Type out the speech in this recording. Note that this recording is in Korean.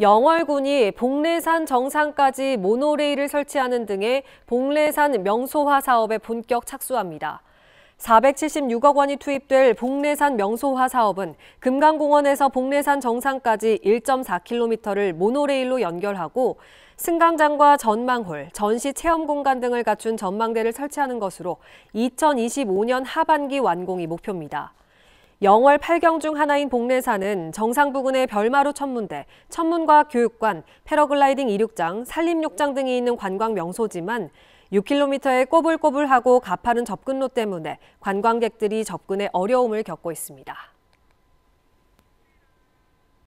영월군이 봉래산 정상까지 모노레일을 설치하는 등의 봉래산 명소화 사업에 본격 착수합니다. 476억 원이 투입될 봉래산 명소화 사업은 금강공원에서 봉래산 정상까지 1.4km를 모노레일로 연결하고 승강장과 전망홀, 전시 체험 공간 등을 갖춘 전망대를 설치하는 것으로 2025년 하반기 완공이 목표입니다. 영월 8경 중 하나인 복례산은 정상 부근의 별마루 천문대, 천문과 학 교육관, 패러글라이딩 이륙장, 산림욕장 등이 있는 관광 명소지만 6km의 꼬불꼬불하고 가파른 접근로 때문에 관광객들이 접근에 어려움을 겪고 있습니다.